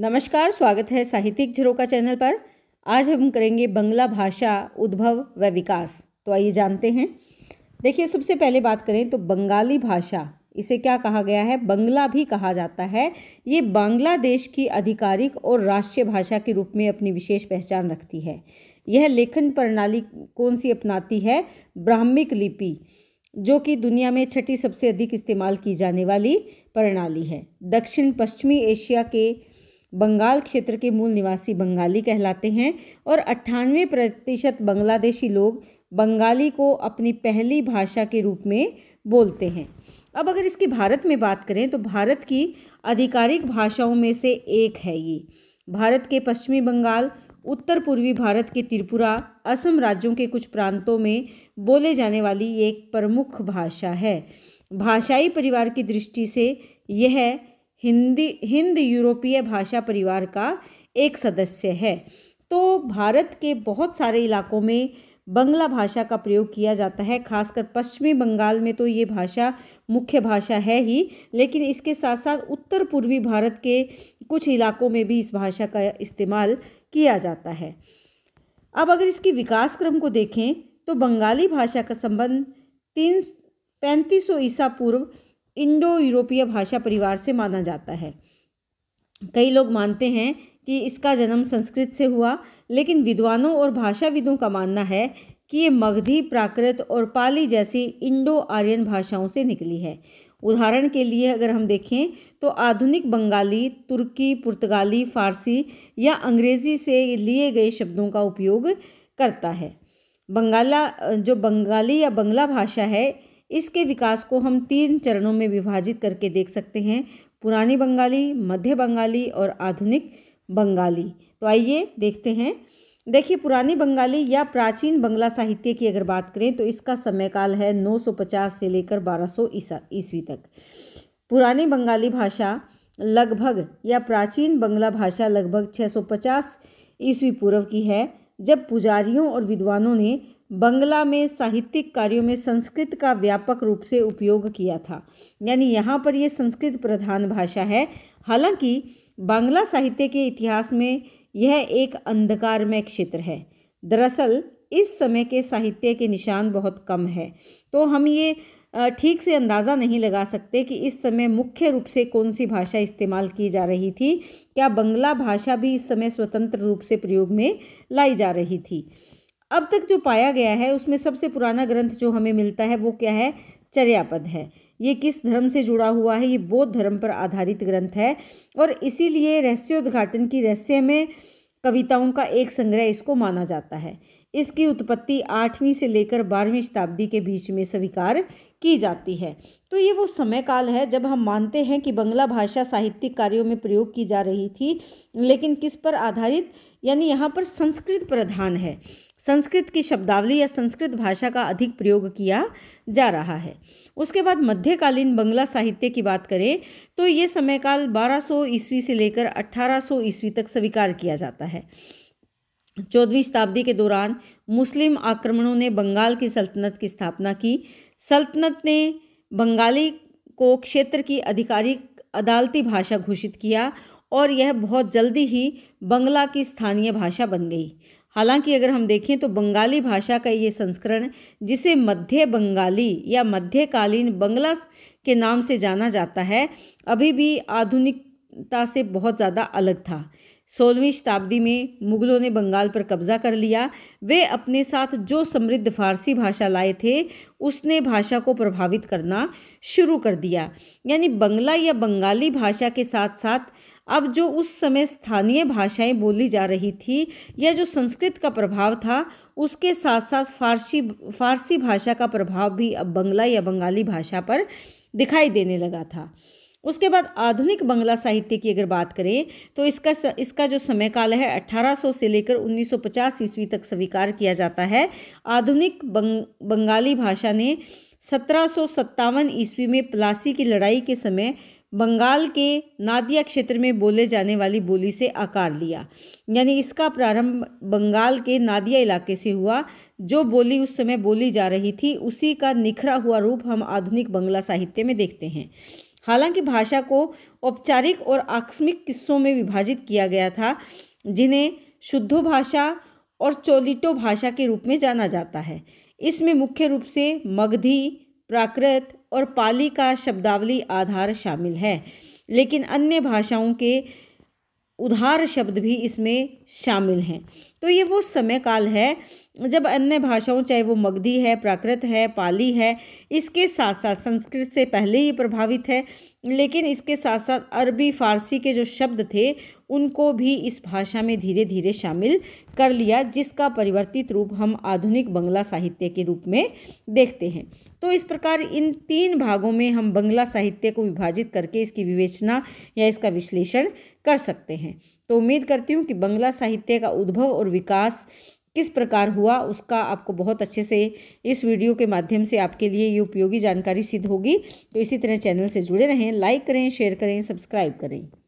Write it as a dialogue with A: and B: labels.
A: नमस्कार स्वागत है साहित्यिक झरोका चैनल पर आज हम करेंगे बंगला भाषा उद्भव व विकास तो आइए जानते हैं देखिए सबसे पहले बात करें तो बंगाली भाषा इसे क्या कहा गया है बंगला भी कहा जाता है ये बांग्लादेश की आधिकारिक और राष्ट्रीय भाषा के रूप में अपनी विशेष पहचान रखती है यह लेखन प्रणाली कौन सी अपनाती है ब्राह्मिक लिपि जो कि दुनिया में छठी सबसे अधिक इस्तेमाल की जाने वाली प्रणाली है दक्षिण पश्चिमी एशिया के बंगाल क्षेत्र के मूल निवासी बंगाली कहलाते हैं और अट्ठानवे प्रतिशत बांग्लादेशी लोग बंगाली को अपनी पहली भाषा के रूप में बोलते हैं अब अगर इसकी भारत में बात करें तो भारत की आधिकारिक भाषाओं में से एक है ये भारत के पश्चिमी बंगाल उत्तर पूर्वी भारत के त्रिपुरा असम राज्यों के कुछ प्रांतों में बोले जाने वाली एक प्रमुख भाषा है भाषाई परिवार की दृष्टि से यह हिंदी हिंद यूरोपीय भाषा परिवार का एक सदस्य है तो भारत के बहुत सारे इलाकों में बंगला भाषा का प्रयोग किया जाता है खासकर पश्चिमी बंगाल में तो ये भाषा मुख्य भाषा है ही लेकिन इसके साथ साथ उत्तर पूर्वी भारत के कुछ इलाकों में भी इस भाषा का इस्तेमाल किया जाता है अब अगर इसकी विकास क्रम को देखें तो बंगाली भाषा का संबंध तीन पैंतीस सौ ईसा पूर्व इंडो यूरोपीय भाषा परिवार से माना जाता है कई लोग मानते हैं कि इसका जन्म संस्कृत से हुआ लेकिन विद्वानों और भाषाविदों का मानना है कि ये मगधी प्राकृत और पाली जैसी इंडो आर्यन भाषाओं से निकली है उदाहरण के लिए अगर हम देखें तो आधुनिक बंगाली तुर्की पुर्तगाली फारसी या अंग्रेज़ी से लिए गए शब्दों का उपयोग करता है बंगाला जो बंगाली या बंगला भाषा है इसके विकास को हम तीन चरणों में विभाजित करके देख सकते हैं पुरानी बंगाली मध्य बंगाली और आधुनिक बंगाली तो आइए देखते हैं देखिए पुरानी बंगाली या प्राचीन बंगला साहित्य की अगर बात करें तो इसका समयकाल है 950 से लेकर 1200 ईसा ईस्वी तक पुरानी बंगाली भाषा लगभग या प्राचीन बंगला भाषा लगभग 650 ईस्वी पूर्व की है जब पुजारियों और विद्वानों ने बंगला में साहित्यिक कार्यों में संस्कृत का व्यापक रूप से उपयोग किया था यानी यहाँ पर यह संस्कृत प्रधान भाषा है हालांकि बांग्ला साहित्य के इतिहास में यह एक अंधकारमय क्षेत्र है दरअसल इस समय के साहित्य के निशान बहुत कम है तो हम ये ठीक से अंदाज़ा नहीं लगा सकते कि इस समय मुख्य रूप से कौन सी भाषा इस्तेमाल की जा रही थी क्या बंगला भाषा भी इस समय स्वतंत्र रूप से प्रयोग में लाई जा रही थी अब तक जो पाया गया है उसमें सबसे पुराना ग्रंथ जो हमें मिलता है वो क्या है चर्यापद है ये किस धर्म से जुड़ा हुआ है ये बौद्ध धर्म पर आधारित ग्रंथ है और इसीलिए रहस्योद्घाटन की रहस्य में कविताओं का एक संग्रह इसको माना जाता है इसकी उत्पत्ति आठवीं से लेकर बारहवीं शताब्दी के बीच में स्वीकार की जाती है तो ये वो समय काल है जब हम मानते हैं कि बंगला भाषा साहित्यिक कार्यों में प्रयोग की जा रही थी लेकिन किस पर आधारित यानी यहाँ पर संस्कृत प्रधान है संस्कृत की शब्दावली या संस्कृत भाषा का अधिक प्रयोग किया जा रहा है उसके बाद मध्यकालीन बंगला साहित्य की बात करें तो ये समयकाल 1200 ईस्वी से लेकर 1800 ईस्वी तक स्वीकार किया जाता है चौदहवीं शताब्दी के दौरान मुस्लिम आक्रमणों ने बंगाल की सल्तनत की स्थापना की सल्तनत ने बंगाली को क्षेत्र की आधिकारिक अदालती भाषा घोषित किया और यह बहुत जल्दी ही बंगला की स्थानीय भाषा बन गई हालांकि अगर हम देखें तो बंगाली भाषा का ये संस्करण जिसे मध्य बंगाली या मध्यकालीन बंगला के नाम से जाना जाता है अभी भी आधुनिकता से बहुत ज़्यादा अलग था सोलहवीं शताब्दी में मुगलों ने बंगाल पर कब्जा कर लिया वे अपने साथ जो समृद्ध फारसी भाषा लाए थे उसने भाषा को प्रभावित करना शुरू कर दिया यानी बंगला या बंगाली भाषा के साथ साथ अब जो उस समय स्थानीय भाषाएं बोली जा रही थी या जो संस्कृत का प्रभाव था उसके साथ साथ फारसी फारसी भाषा का प्रभाव भी अब बंगला या बंगाली भाषा पर दिखाई देने लगा था उसके बाद आधुनिक बंगला साहित्य की अगर बात करें तो इसका इसका जो समय काल है 1800 से लेकर 1950 ईस्वी तक स्वीकार किया जाता है आधुनिक बंग, बंगाली भाषा ने सत्रह ईस्वी में प्लासी की लड़ाई के समय बंगाल के नादिया क्षेत्र में बोले जाने वाली बोली से आकार लिया यानी इसका प्रारंभ बंगाल के नादिया इलाके से हुआ जो बोली उस समय बोली जा रही थी उसी का निखरा हुआ रूप हम आधुनिक बंगला साहित्य में देखते हैं हालांकि भाषा को औपचारिक और आकस्मिक किस्सों में विभाजित किया गया था जिन्हें शुद्धो भाषा और चोलिटो भाषा के रूप में जाना जाता है इसमें मुख्य रूप से मगधी प्राकृत और पाली का शब्दावली आधार शामिल है लेकिन अन्य भाषाओं के उधार शब्द भी इसमें शामिल हैं तो ये वो समय काल है जब अन्य भाषाओं चाहे वो मगधी है प्राकृत है पाली है इसके साथ साथ संस्कृत से पहले ही प्रभावित है लेकिन इसके साथ साथ अरबी फ़ारसी के जो शब्द थे उनको भी इस भाषा में धीरे धीरे शामिल कर लिया जिसका परिवर्तित रूप हम आधुनिक बंगला साहित्य के रूप में देखते हैं तो इस प्रकार इन तीन भागों में हम बंगला साहित्य को विभाजित करके इसकी विवेचना या इसका विश्लेषण कर सकते हैं तो उम्मीद करती हूँ कि बंगला साहित्य का उद्भव और विकास किस प्रकार हुआ उसका आपको बहुत अच्छे से इस वीडियो के माध्यम से आपके लिए ये उपयोगी जानकारी सिद्ध होगी तो इसी तरह चैनल से जुड़े रहें लाइक करें शेयर करें सब्सक्राइब करें